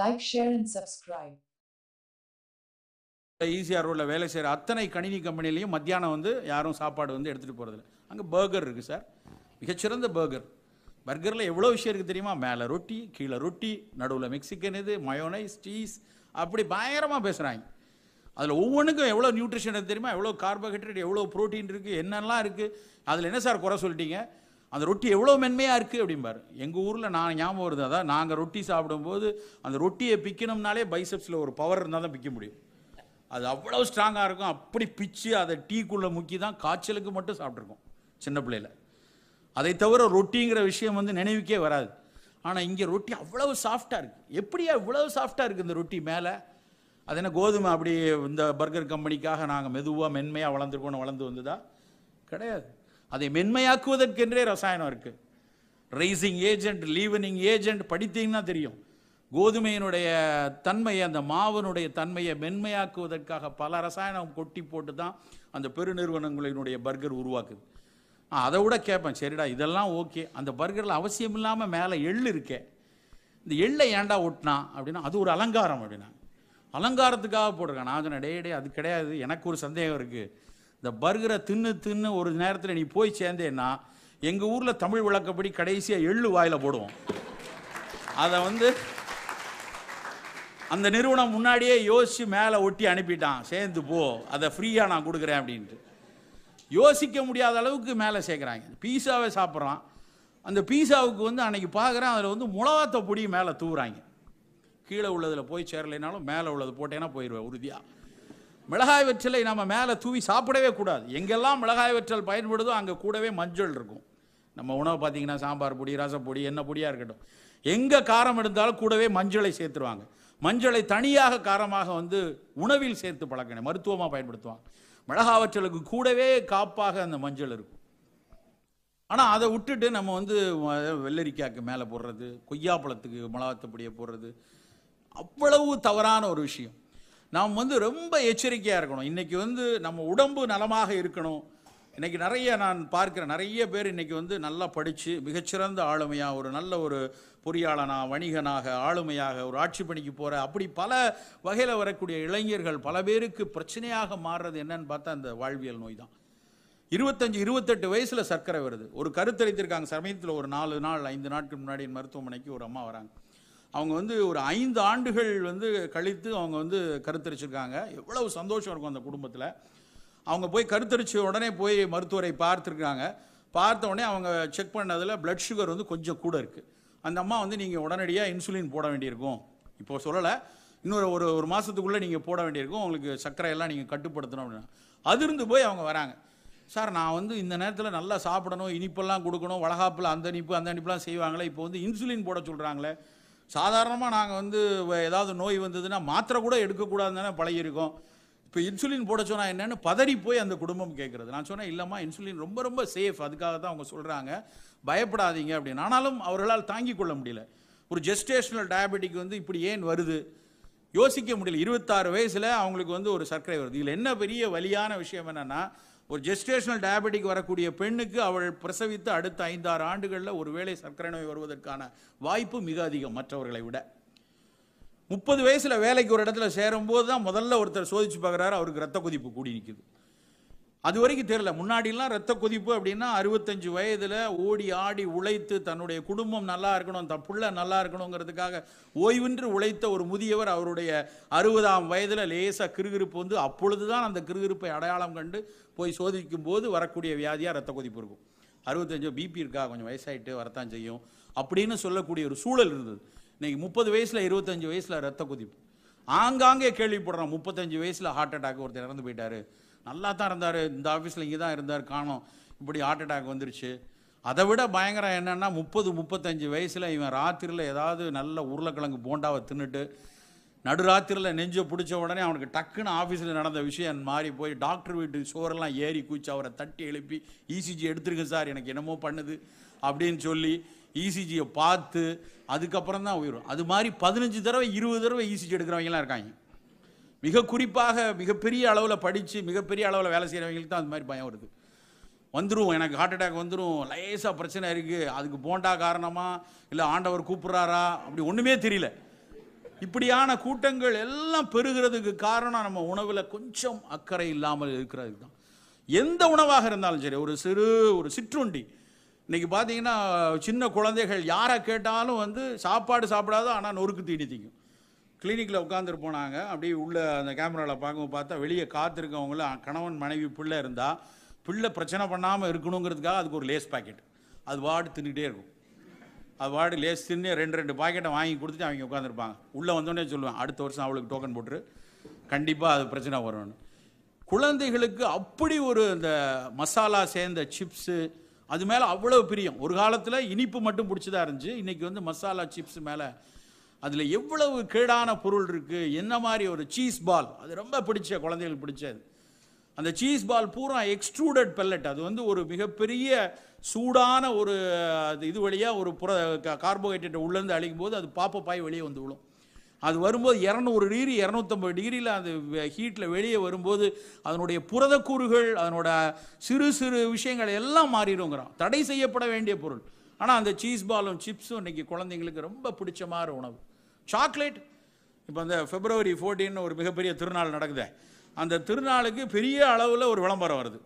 like share and subscribe ஈஸியாக ரோடில் வேலை செய்கிற அத்தனை கணினி கம்பெனிலையும் மத்தியானம் வந்து யாரும் சாப்பாடு வந்து எடுத்துகிட்டு போகிறதில்ல அங்கே பர்கர் இருக்குது சார் மிகச்சிறந்த பர்கர் பர்கரில் எவ்வளோ விஷயம் இருக்குது தெரியுமா மேலே ரொட்டி கீழே ரொட்டி நடுவில் மெக்சிகன் இது மயோனைஸ் சீஸ் அப்படி பயங்கரமாக பேசுகிறாங்க அதில் ஒவ்வொன்றுக்கும் எவ்வளோ நியூட்ரிஷன் தெரியுமா எவ்வளோ கார்போஹைட்ரேட் எவ்வளோ ப்ரோட்டீன் இருக்குது என்னெல்லாம் இருக்குது அதில் என்ன சார் குறை சொல்லிட்டீங்க அந்த ரொட்டி எவ்வளோ மென்மையாக இருக்குது அப்படிம்பார் எங்கள் ஊரில் நான் ஞாபகம் வருது அதான் நாங்கள் ரொட்டி சாப்பிடும்போது அந்த ரொட்டியை பிக்கணும்னாலே பைசப்ஸில் ஒரு பவர் இருந்தால் தான் பிக்க முடியும் அது அவ்வளோ ஸ்ட்ராங்காக இருக்கும் அப்படி பிச்சு அதை டீக்குள்ளே முக்கி தான் காய்ச்சலுக்கு மட்டும் சாப்பிட்ருக்கோம் சின்ன பிள்ளையில் அதை தவிர ரொட்டிங்கிற விஷயம் வந்து நினைவுக்கே வராது ஆனால் இங்கே ரொட்டி அவ்வளவு சாஃப்டாக இருக்குது எப்படியா இவ்வளவு சாஃப்டாக இருக்குது இந்த ரொட்டி மேலே அது என்ன கோதுமை அப்படி இந்த பர்கர் கம்பெனிக்காக நாங்கள் மெதுவாக மென்மையாக வளர்ந்துருக்கோன்னு வளர்ந்து வந்ததா கிடையாது அதை மென்மையாக்குவதற்கென்றே ரசாயனம் இருக்குது ரைசிங் ஏஜென்ட் லீவனிங் ஏஜென்ட் படித்தீங்கன்னா தெரியும் கோதுமையினுடைய தன்மையை அந்த மாவனுடைய தன்மையை மென்மையாக்குவதற்காக பல ரசாயனம் கொட்டி போட்டு தான் அந்த பெருநிறுவனங்களினுடைய பர்கர் உருவாக்குது அதை விட கேட்பேன் சரிடா இதெல்லாம் ஓகே அந்த பர்கரில் அவசியம் இல்லாமல் மேலே எள் இருக்கே இந்த எள்ளை ஏண்டா ஒட்டினா அப்படின்னா அது ஒரு அலங்காரம் அப்படின்னா அலங்காரத்துக்காக போட்டிருக்கேன் நான் சொன்னேன் டே டே அது கிடையாது எனக்கு ஒரு சந்தேகம் இருக்குது இந்த பர்கரை தின்னு தின்னு ஒரு நேரத்தில் நீ போய் சேர்ந்தேன்னா எங்கள் ஊரில் தமிழ் விளக்கப்படி கடைசியாக எள்ளு வாயில் போடுவோம் அதை வந்து அந்த நிறுவனம் முன்னாடியே யோசித்து மேலே ஒட்டி அனுப்பிட்டான் சேர்ந்து போ அதை ஃப்ரீயாக நான் கொடுக்குறேன் அப்படின்ட்டு யோசிக்க முடியாத அளவுக்கு மேலே சேர்க்குறாங்க பீஸாவே சாப்பிட்றான் அந்த பீஸாவுக்கு வந்து அன்னைக்கு பார்க்குறேன் அதில் வந்து மிளகாத்த பொடி மேலே தூவுறாங்க கீழே உள்ளதில் போய் சேரலைனாலும் மேலே உள்ளது போட்டேன்னா போயிடுவேன் உறுதியாக மிளகாய் வற்றலை நம்ம மேலே தூவி சாப்பிடவே கூடாது எங்கெல்லாம் மிளகாய் வற்றல் பயன்படுதோ அங்கே கூடவே மஞ்சள் இருக்கும் நம்ம உணவு பார்த்திங்கன்னா சாம்பார் பொடி ரசப்பொடி என்ன பொடியாக இருக்கட்டும் எங்கே காரம் எடுத்தாலும் கூடவே மஞ்சளை சேர்த்துருவாங்க மஞ்சளை தனியாக காரமாக வந்து உணவில் சேர்த்து பழக்கணும் மருத்துவமாக பயன்படுத்துவாங்க மிளகாய் வற்றலுக்கு கூடவே காப்பாக அந்த மஞ்சள் இருக்கும் ஆனால் அதை விட்டுட்டு நம்ம வந்து வெள்ளரிக்காய்க்கு மேலே போடுறது கொய்யாப்பழத்துக்கு மிளகாத்தப்படியை போடுறது அவ்வளவு தவறான ஒரு விஷயம் நாம் வந்து ரொம்ப எச்சரிக்கையாக இருக்கணும் இன்றைக்கி வந்து நம்ம உடம்பு நலமாக இருக்கணும் இன்றைக்கி நிறைய நான் பார்க்குற நிறைய பேர் இன்றைக்கி வந்து நல்லா படித்து மிகச்சிறந்த ஆளுமையாக ஒரு நல்ல ஒரு பொறியாளனாக வணிகனாக ஆளுமையாக ஒரு ஆட்சி பணிக்கு போகிற அப்படி பல வகையில் வரக்கூடிய இளைஞர்கள் பல பேருக்கு பிரச்சனையாக மாறுறது என்னன்னு பார்த்தா அந்த வாழ்வியல் நோய் தான் இருபத்தஞ்சி இருபத்தெட்டு வயசில் சர்க்கரை வருது ஒரு கருத்தளித்திருக்காங்க சமயத்தில் ஒரு நாலு நாள் ஐந்து நாட்கள் முன்னாடி மருத்துவமனைக்கு ஒரு அம்மா வராங்க அவங்க வந்து ஒரு ஐந்து ஆண்டுகள் வந்து கழித்து அவங்க வந்து கருத்தரிச்சிருக்காங்க எவ்வளவு சந்தோஷம் இருக்கும் அந்த குடும்பத்தில் அவங்க போய் கருத்தரிச்ச உடனே போய் மருத்துவரை பார்த்துருக்காங்க பார்த்த உடனே அவங்க செக் பண்ணதில் பிளட் சுகர் வந்து கொஞ்சம் கூட இருக்குது அந்த அம்மா வந்து நீங்கள் உடனடியாக இன்சுலின் போட வேண்டியிருக்கும் இப்போது சொல்லலை இன்னொரு ஒரு ஒரு மாதத்துக்குள்ளே நீங்கள் போட வேண்டியிருக்கும் உங்களுக்கு சர்க்கரையெல்லாம் நீங்கள் கட்டுப்படுத்தணும் அப்படின்னா அதிர்ந்து போய் அவங்க வராங்க சார் நான் வந்து இந்த நேரத்தில் நல்லா சாப்பிடணும் இனிப்பெல்லாம் கொடுக்கணும் வளகாப்பில் அந்த இனிப்பு அந்த இனிப்புலாம் செய்வாங்களே இப்போ வந்து இன்சுலின் போட சொல்கிறாங்களே சாதாரணமாக நாங்கள் வந்து ஏதாவது நோய் வந்ததுன்னா மாத்திரை கூட எடுக்கக்கூடாதுன்னு தானே பழகிருக்கோம் இப்போ இன்சுலின் போட சொன்னால் என்னென்னு பதறி போய் அந்த குடும்பம் கேட்குறது நான் சொன்னேன் இல்லைம்மா இன்சுலின் ரொம்ப ரொம்ப சேஃப் அதுக்காக தான் அவங்க சொல்கிறாங்க பயப்படாதீங்க அப்படின்னு ஆனாலும் அவர்களால் தாங்கிக் கொள்ள முடியல ஒரு ஜெஸ்டேஷனல் டயபெட்டிக் வந்து இப்படி ஏன் வருது யோசிக்க முடியல இருபத்தாறு வயசில் அவங்களுக்கு வந்து ஒரு சர்க்கரை வருது இதில் என்ன பெரிய வலியான விஷயம் என்னென்னா ஒரு ஜெஸ்டேஷனல் டயபெட்டிக் வரக்கூடிய பெண்ணுக்கு அவள் பிரசவித்து அடுத்த ஐந்தாறு ஆண்டுகளில் ஒருவேளை சர்க்கரை நோய் வருவதற்கான வாய்ப்பு மிக அதிகம் மற்றவர்களை விட முப்பது வயசில் வேலைக்கு ஒரு இடத்துல சேரும்போது தான் முதல்ல ஒருத்தர் சோதிச்சு பார்க்குறாரு அவருக்கு ரத்த கொதிப்பு கூடி நிற்குது அது வரைக்கும் தெரியல முன்னாடிலாம் ரத்த கொதிப்பு அப்படின்னா அறுபத்தஞ்சு வயதில் ஓடி ஆடி உழைத்து தன்னுடைய குடும்பம் நல்லா இருக்கணும் தப்புள்ள நல்லா இருக்கணுங்கிறதுக்காக ஓய்வின்றி உழைத்த ஒரு முதியவர் அவருடைய அறுபதாம் வயதில் லேசாக கிருகிருப்பு வந்து அப்பொழுது தான் அந்த கிருகிருப்பை அடையாளம் கண்டு போய் சோதிக்கும் போது வரக்கூடிய வியாதியாக ரத்த கொதிப்பு இருக்கும் அறுபத்தஞ்சோ பிபி இருக்கா கொஞ்சம் வயசாகிட்டு வரத்தான் செய்யும் அப்படின்னு சொல்லக்கூடிய ஒரு சூழல் இருந்தது இன்றைக்கி முப்பது வயசில் இருபத்தஞ்சு வயசில் ரத்த கொதிப்பு ஆங்காங்கே கேள்விப்படுறோம் முப்பத்தஞ்சு வயசில் ஹார்ட் அட்டாக் ஒருத்தர் இறந்து போயிட்டார் நல்லா தான் இருந்தார் இந்த ஆஃபீஸில் இங்கே தான் இருந்தார் காணும் இப்படி ஹார்ட் அட்டாக் வந்துருச்சு அதை விட பயங்கரம் என்னென்னா முப்பது முப்பத்தஞ்சு வயசில் இவன் ராத்திரியில் ஏதாவது நல்ல உருளைக்கிழங்கு போண்டாவை தின்னுட்டு நடுராத்திரியில் நெஞ்சை பிடிச்ச உடனே அவனுக்கு டக்குன்னு ஆஃபீஸில் நடந்த விஷயம் மாறி போய் டாக்டர் வீட்டு சோரெல்லாம் ஏறி குச்சி அவரை தட்டி எழுப்பி இசிஜி e எடுத்துருங்க சார் எனக்கு என்னமோ பண்ணுது அப்படின்னு சொல்லி இசிஜியை e பார்த்து அதுக்கப்புறம் தான் உயிரும் அது மாதிரி பதினஞ்சு தடவை இருபது தடவை இசிஜி e எடுக்கிறவங்கலாம் இருக்காங்க மிக குறிப்பாக மிகப்பெரிய அளவில் படித்து மிகப்பெரிய அளவில் வேலை செய்கிறவங்களுக்கு தான் அந்த மாதிரி பயம் வருது வந்துடும் எனக்கு ஹார்ட் அட்டாக் வந்துடும் லேசாக பிரச்சனை இருக்குது அதுக்கு போண்டா காரணமாக இல்லை ஆண்டவர் கூப்பிட்றாரா அப்படி ஒன்றுமே தெரியல இப்படியான கூட்டங்கள் எல்லாம் பெருகிறதுக்கு காரணம் நம்ம உணவில் கொஞ்சம் அக்கறை இல்லாமல் இருக்கிறதுக்கு தான் எந்த உணவாக இருந்தாலும் சரி ஒரு சிறு ஒரு சிற்றுண்டி இன்றைக்கி பார்த்தீங்கன்னா சின்ன குழந்தைகள் யாரை கேட்டாலும் வந்து சாப்பாடு சாப்பிடாத ஆனால் நொறுக்கு தீடி திங்கும் கிளினிக்கில் உட்காந்துரு போனாங்க அப்படியே உள்ளே அந்த கேமராவில் பார்க்கும் பார்த்தா வெளியே காத்திருக்கவங்கள கணவன் மனைவி பிள்ளை இருந்தால் பிள்ளை பிரச்சனை பண்ணாமல் இருக்கணுங்கிறதுக்காக அதுக்கு ஒரு லேஸ் பாக்கெட் அது வார்டு தின்னுகிட்டே இருக்கும் அது வார்டு லேஸ் தின்னு ரெண்டு ரெண்டு பாக்கெட்டை வாங்கி கொடுத்துட்டு அவங்க உட்காந்துருப்பாங்க உள்ளே வந்தோடனே சொல்லுவேன் அடுத்த வருஷம் அவளுக்கு டோக்கன் போட்டு கண்டிப்பாக அது பிரச்சனை வரும்னு குழந்தைகளுக்கு அப்படி ஒரு இந்த மசாலா சேர்ந்த சிப்ஸு அது மேலே அவ்வளோ பிரியம் ஒரு காலத்தில் இனிப்பு மட்டும் பிடிச்சதாக இருந்துச்சு இன்றைக்கி வந்து மசாலா சிப்ஸ் மேலே அதில் எவ்வளவு கேடான பொருள் இருக்குது என்ன மாதிரி ஒரு சீஸ் பால் அது ரொம்ப பிடிச்ச குழந்தைகளுக்கு பிடிச்சது அந்த சீஸ் பால் பூரா எக்ஸ்ட்ரூடட் பெல்லட் அது வந்து ஒரு மிகப்பெரிய சூடான ஒரு இது வழியாக ஒரு புற கார்போஹைட்ரேட்டை உள்ளேருந்து அழிக்கும் போது அது பாப்பப்பாய் வெளியே வந்து விழும் அது வரும்போது இரநூறு டிகிரி இரநூத்தம்பது டிகிரியில் அது ஹீட்டில் வெளியே வரும்போது அதனுடைய புரதக்கூறுகள் அதனோட சிறு சிறு விஷயங்கள் எல்லாம் மாறிடுங்கிறான் தடை செய்யப்பட வேண்டிய பொருள் ஆனால் அந்த சீஸ் பாலும் சிப்ஸும் இன்றைக்கி குழந்தைங்களுக்கு ரொம்ப பிடிச்ச மாதிரி உணவு சாக்லேட் இப்போ அந்த பிப்ரவரி ஃபோர்டீன் ஒரு மிகப்பெரிய திருநாள் நடக்குது அந்த திருநாளுக்கு பெரிய அளவில் ஒரு விளம்பரம் வருது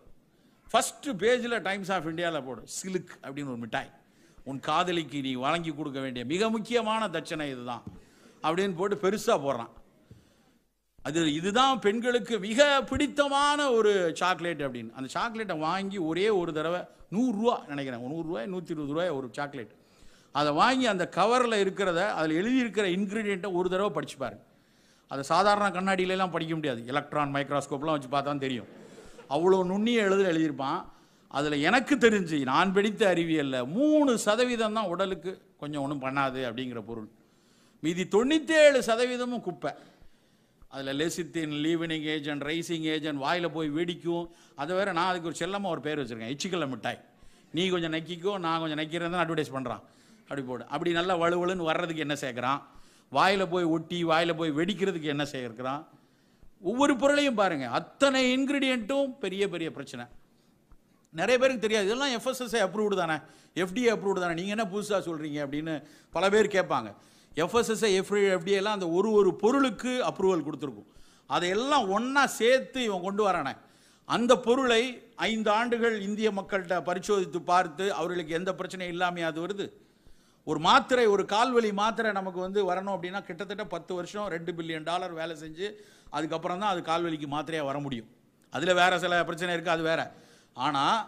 ஃபஸ்ட்டு பேஜில் டைம்ஸ் ஆஃப் இந்தியாவில் போடும் சிலுக் அப்படின்னு ஒரு மிட்டாய் உன் காதலிக்கு நீ வழங்கி கொடுக்க வேண்டிய மிக முக்கியமான தட்சணை இதுதான் அப்படின்னு போட்டு பெருசாக போடுறான் அது இதுதான் பெண்களுக்கு மிக பிடித்தமான ஒரு சாக்லேட் அப்படின்னு அந்த சாக்லேட்டை வாங்கி ஒரே ஒரு தடவை நூறுரூவா நினைக்கிறேன் நூறுரூவாய் நூற்றி இருபது ரூபாய் ஒரு சாக்லேட் அதை வாங்கி அந்த கவரில் இருக்கிறத அதில் எழுதியிருக்கிற இன்க்ரீடியண்ட்டை ஒரு தடவை படிச்சு பாருங்க அதை சாதாரண கண்ணாடியிலலாம் படிக்க முடியாது எலக்ட்ரான் மைக்ராஸ்கோப்லாம் வச்சு பார்த்தா தெரியும் அவ்வளோ நுண்ணிய எழுத எழுதியிருப்பான் அதில் எனக்கு தெரிஞ்சு நான் பிடித்த அறிவியலில் மூணு சதவீதம் தான் உடலுக்கு கொஞ்சம் ஒன்றும் பண்ணாது அப்படிங்கிற பொருள் மீதி ஏழு சதவீதமும் குப்பை அதில் lecithin leavening agent raising agent வாயில் போய் வெடிக்கும் அதை வேறு நான் அதுக்கு ஒரு செல்லமாக ஒரு பேர் வச்சுருக்கேன் எச்சிக்கல்ல மிட்டாய் நீ கொஞ்சம் நக்கிக்கோ நான் கொஞ்சம் நக்கிறேன் தான் அட்வர்டைஸ் பண்ணுறான் அப்படி போடு அப்படி நல்லா வலுவலுன்னு வர்றதுக்கு என்ன சேர்க்குறான் வாயில் போய் ஒட்டி வாயில் போய் வெடிக்கிறதுக்கு என்ன சேர்க்குறான் ஒவ்வொரு பொருளையும் பாருங்கள் அத்தனை இன்க்ரீடியண்ட்டும் பெரிய பெரிய பிரச்சனை நிறைய பேருக்கு தெரியாது இதெல்லாம் எஃப்எஸ்எஸ்ஐ அப்ரூவ்டு தானே எஃப்டிஏ அப்ரூவ்டு தானே நீங்கள் என்ன புதுசாக சொல்கிறீங்க அப்படின்னு பல பேர் கேட்பாங்க எஃப்எஸ்எஸ்ஐ எஃப்டி எஃப்டிஏலாம் அந்த ஒரு ஒரு பொருளுக்கு அப்ரூவல் கொடுத்துருக்கும் அதையெல்லாம் ஒன்றா சேர்த்து இவன் கொண்டு வரானே அந்த பொருளை ஐந்து ஆண்டுகள் இந்திய மக்கள்கிட்ட பரிசோதித்து பார்த்து அவர்களுக்கு எந்த பிரச்சனையும் இல்லாமையாது வருது ஒரு மாத்திரை ஒரு கால்வழி மாத்திரை நமக்கு வந்து வரணும் அப்படின்னா கிட்டத்தட்ட பத்து வருஷம் ரெண்டு பில்லியன் டாலர் வேலை செஞ்சு அதுக்கப்புறம் தான் அது கால்வழிக்கு மாத்திரையாக வர முடியும் அதில் வேறு சில பிரச்சனை இருக்குது அது வேறு ஆனால்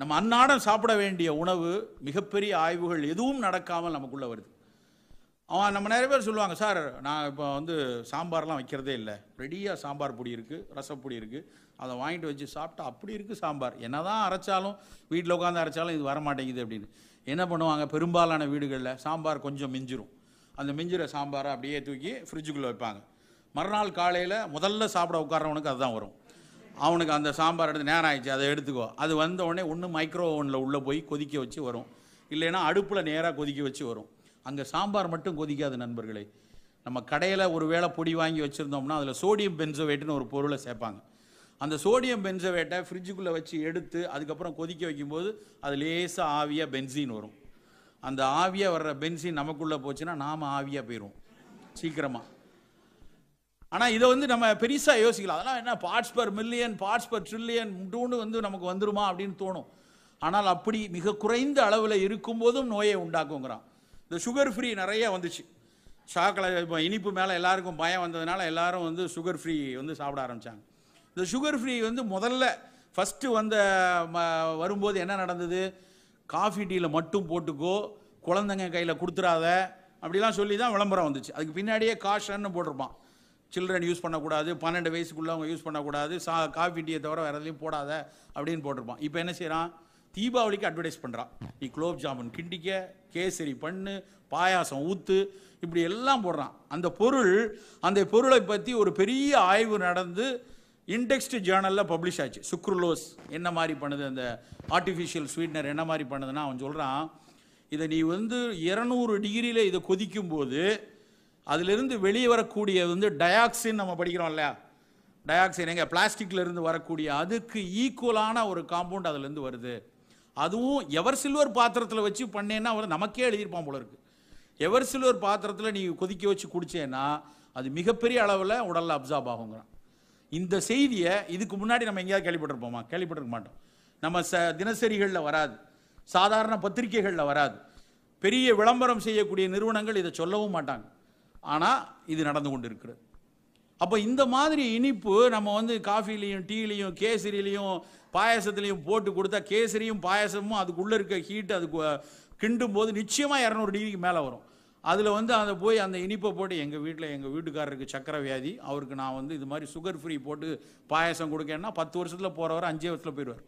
நம்ம அன்னாடம் சாப்பிட வேண்டிய உணவு மிகப்பெரிய ஆய்வுகள் எதுவும் நடக்காமல் நமக்குள்ளே வருது அவன் நம்ம நிறைய பேர் சொல்லுவாங்க சார் நான் இப்போ வந்து சாம்பார்லாம் வைக்கிறதே இல்லை ரெடியாக சாம்பார் பொடி இருக்குது ரசப்பொடி இருக்குது அதை வாங்கிட்டு வச்சு சாப்பிட்டா அப்படி இருக்குது சாம்பார் என்ன தான் அரைச்சாலும் வீட்டில் உட்காந்து அரைச்சாலும் இது வரமாட்டேங்குது அப்படின்னு என்ன பண்ணுவாங்க பெரும்பாலான வீடுகளில் சாம்பார் கொஞ்சம் மிஞ்சிரும் அந்த மிஞ்சிற சாம்பாரை அப்படியே தூக்கி ஃப்ரிட்ஜுக்குள்ளே வைப்பாங்க மறுநாள் காலையில் முதல்ல சாப்பிட உட்காரவனுக்கு அதுதான் வரும் அவனுக்கு அந்த சாம்பார் எடுத்து நேரம் ஆயிடுச்சு அதை எடுத்துக்கோ அது வந்த உடனே ஒன்று மைக்ரோ ஓவனில் உள்ளே போய் கொதிக்க வச்சு வரும் இல்லைன்னா அடுப்பில் நேராக கொதிக்க வச்சு வரும் அங்கே சாம்பார் மட்டும் கொதிக்காது நண்பர்களே நம்ம கடையில் ஒரு வேளை பொடி வாங்கி வச்சுருந்தோம்னா அதில் சோடியம் பென்சோவேட்டுன்னு ஒரு பொருளை சேர்ப்பாங்க அந்த சோடியம் பென்சவேட்டை ஃப்ரிட்ஜுக்குள்ளே வச்சு எடுத்து அதுக்கப்புறம் கொதிக்க வைக்கும்போது அது லேசாக ஆவியாக பென்சின் வரும் அந்த ஆவியாக வர்ற பென்சின் நமக்குள்ளே போச்சுன்னா நாம் ஆவியாக போயிடுவோம் சீக்கிரமாக ஆனால் இதை வந்து நம்ம பெருசாக யோசிக்கலாம் அதெல்லாம் என்ன parts per million parts per trillion முட்டூண்டு வந்து நமக்கு வந்துருமா அப்படின்னு தோணும் ஆனால் அப்படி மிக குறைந்த அளவில் இருக்கும்போதும் நோயை உண்டாக்குங்கிறான் இந்த சுகர் ஃப்ரீ நிறைய வந்துச்சு இப்போ இனிப்பு மேலே எல்லாருக்கும் பயம் வந்ததுனால எல்லாரும் வந்து சுகர் ஃப்ரீ வந்து சாப்பிட ஆரம்பித்தாங்க இந்த சுகர் ஃப்ரீ வந்து முதல்ல ஃபஸ்ட்டு வந்த வரும்போது என்ன நடந்தது காஃபி டீயில் மட்டும் போட்டுக்கோ குழந்தைங்க கையில் கொடுத்துடாத அப்படிலாம் சொல்லி தான் விளம்பரம் வந்துச்சு அதுக்கு பின்னாடியே காஷன்னு போட்டிருப்பான் சில்ட்ரன் யூஸ் பண்ணக்கூடாது பன்னெண்டு அவங்க யூஸ் பண்ணக்கூடாது சா காஃபி டீயை தவிர வேறு எதுலையும் போடாத அப்படின்னு போட்டிருப்பான் இப்போ என்ன செய்கிறான் தீபாவளிக்கு அட்வர்டைஸ் பண்ணுறான் நீ குலோப் ஜாமுன் கிண்டிக்க கேசரி பண்ணு பாயாசம் ஊற்று இப்படி எல்லாம் போடுறான் அந்த பொருள் அந்த பொருளை பற்றி ஒரு பெரிய ஆய்வு நடந்து இண்டெக்ஸ்டு ஜேர்னலில் பப்ளிஷ் ஆச்சு சுக்ருலோஸ் என்ன மாதிரி பண்ணுது அந்த ஆர்டிஃபிஷியல் ஸ்வீட்னர் என்ன மாதிரி பண்ணுதுன்னா அவன் சொல்கிறான் இதை நீ வந்து இரநூறு டிகிரியில் இதை கொதிக்கும் போது அதிலிருந்து வெளியே வரக்கூடிய வந்து டயாக்சின் நம்ம படிக்கிறோம் இல்லையா டயாக்சைடு எங்கே பிளாஸ்டிக்லேருந்து வரக்கூடிய அதுக்கு ஈக்குவலான ஒரு காம்பவுண்ட் அதுலேருந்து வருது அதுவும் எவர் சில்வர் பாத்திரத்தில் வச்சு பண்ணேன்னா அவர் நமக்கே எழுதியிருப்பான் போல இருக்குது எவர் சில்வர் பாத்திரத்தில் நீ கொதிக்க வச்சு குடிச்சேன்னா அது மிகப்பெரிய அளவில் உடலில் அப்சார்ப் ஆகுங்கிறான் இந்த செய்தியை இதுக்கு முன்னாடி நம்ம எங்கேயாவது கேள்விப்பட்டிருப்போமா கேள்விப்பட்டிருக்க மாட்டோம் நம்ம ச தினசரிகளில் வராது சாதாரண பத்திரிகைகளில் வராது பெரிய விளம்பரம் செய்யக்கூடிய நிறுவனங்கள் இதை சொல்லவும் மாட்டாங்க ஆனால் இது நடந்து கொண்டு இருக்கிறது அப்போ இந்த மாதிரி இனிப்பு நம்ம வந்து காஃபிலையும் டீலையும் கேசரிலையும் பாயசத்துலையும் போட்டு கொடுத்தா கேசரியும் பாயசமும் அதுக்குள்ளே இருக்க ஹீட் அதுக்கு கிண்டும் போது நிச்சயமாக இரநூறு டிகிரிக்கு மேலே வரும் அதில் வந்து அதை போய் அந்த இனிப்பை போட்டு எங்கள் வீட்டில் எங்கள் வீட்டுக்காரருக்கு சக்கர வியாதி அவருக்கு நான் வந்து இது மாதிரி சுகர் ஃப்ரீ போட்டு பாயசம் கொடுக்கேன்னா பத்து வருஷத்தில் போகிறவர் அஞ்சு வருஷத்தில் போயிடுவார்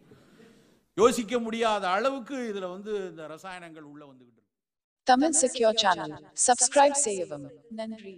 யோசிக்க முடியாத அளவுக்கு இதில் வந்து இந்த ரசாயனங்கள் உள்ளே வந்துக்கிட்டு தமிழ் செக்யூர் சேனல் சப்ஸ்கிரைப் செய்யவும் நன்றி